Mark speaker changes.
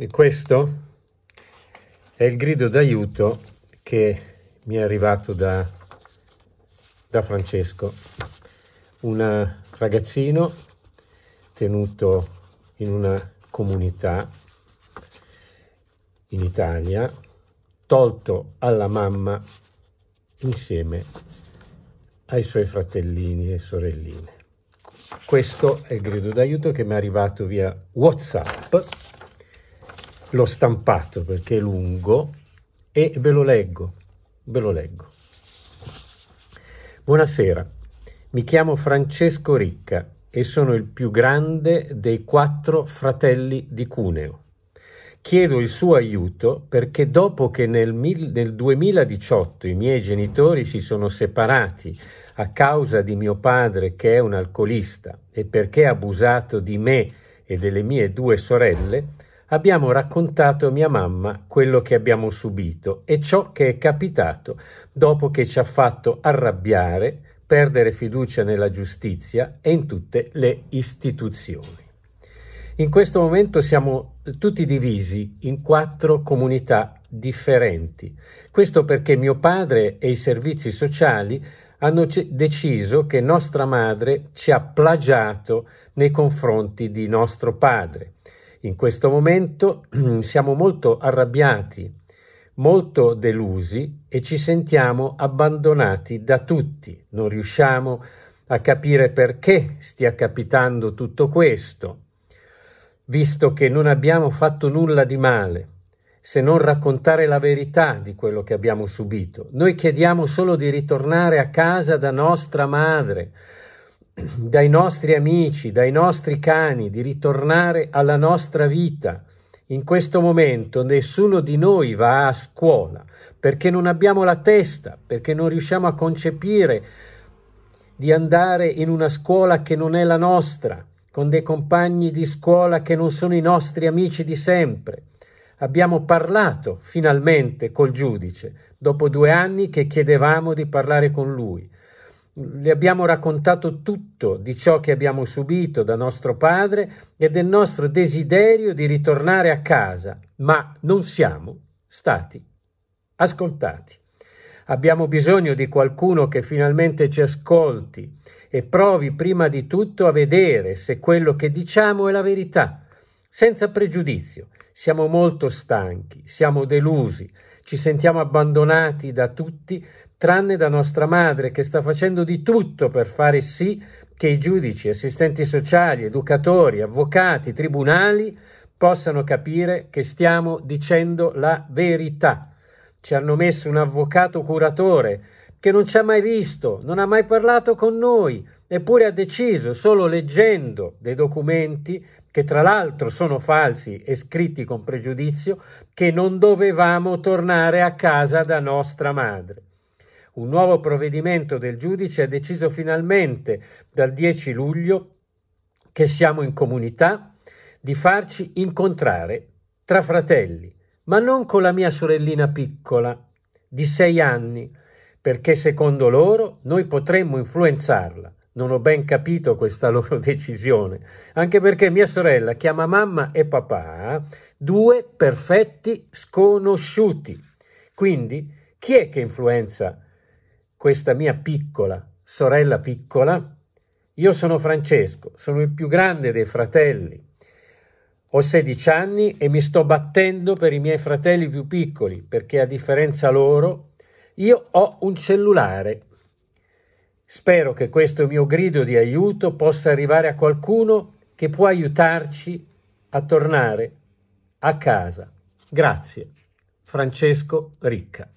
Speaker 1: E questo è il grido d'aiuto che mi è arrivato da, da Francesco, un ragazzino tenuto in una comunità in Italia, tolto alla mamma insieme ai suoi fratellini e sorelline. Questo è il grido d'aiuto che mi è arrivato via WhatsApp l'ho stampato perché è lungo e ve lo leggo, ve lo leggo. Buonasera, mi chiamo Francesco Ricca e sono il più grande dei quattro fratelli di Cuneo. Chiedo il suo aiuto perché dopo che nel, nel 2018 i miei genitori si sono separati a causa di mio padre che è un alcolista e perché ha abusato di me e delle mie due sorelle, abbiamo raccontato a mia mamma quello che abbiamo subito e ciò che è capitato dopo che ci ha fatto arrabbiare, perdere fiducia nella giustizia e in tutte le istituzioni. In questo momento siamo tutti divisi in quattro comunità differenti. Questo perché mio padre e i servizi sociali hanno deciso che nostra madre ci ha plagiato nei confronti di nostro padre in questo momento siamo molto arrabbiati, molto delusi e ci sentiamo abbandonati da tutti. Non riusciamo a capire perché stia capitando tutto questo, visto che non abbiamo fatto nulla di male, se non raccontare la verità di quello che abbiamo subito. Noi chiediamo solo di ritornare a casa da nostra madre, dai nostri amici, dai nostri cani, di ritornare alla nostra vita. In questo momento nessuno di noi va a scuola perché non abbiamo la testa, perché non riusciamo a concepire di andare in una scuola che non è la nostra, con dei compagni di scuola che non sono i nostri amici di sempre. Abbiamo parlato finalmente col giudice, dopo due anni che chiedevamo di parlare con lui le abbiamo raccontato tutto di ciò che abbiamo subito da nostro padre e del nostro desiderio di ritornare a casa, ma non siamo stati ascoltati. Abbiamo bisogno di qualcuno che finalmente ci ascolti e provi prima di tutto a vedere se quello che diciamo è la verità, senza pregiudizio. Siamo molto stanchi, siamo delusi, ci sentiamo abbandonati da tutti, tranne da nostra madre che sta facendo di tutto per fare sì che i giudici, assistenti sociali, educatori, avvocati, tribunali possano capire che stiamo dicendo la verità. Ci hanno messo un avvocato curatore che non ci ha mai visto, non ha mai parlato con noi, eppure ha deciso, solo leggendo dei documenti, che tra l'altro sono falsi e scritti con pregiudizio, che non dovevamo tornare a casa da nostra madre. Un nuovo provvedimento del giudice ha deciso finalmente, dal 10 luglio, che siamo in comunità, di farci incontrare tra fratelli, ma non con la mia sorellina piccola, di sei anni, perché secondo loro noi potremmo influenzarla. Non ho ben capito questa loro decisione, anche perché mia sorella chiama mamma e papà due perfetti sconosciuti. Quindi chi è che influenza questa mia piccola sorella piccola? Io sono Francesco, sono il più grande dei fratelli. Ho 16 anni e mi sto battendo per i miei fratelli più piccoli, perché a differenza loro io ho un cellulare. Spero che questo mio grido di aiuto possa arrivare a qualcuno che può aiutarci a tornare a casa. Grazie. Francesco Ricca.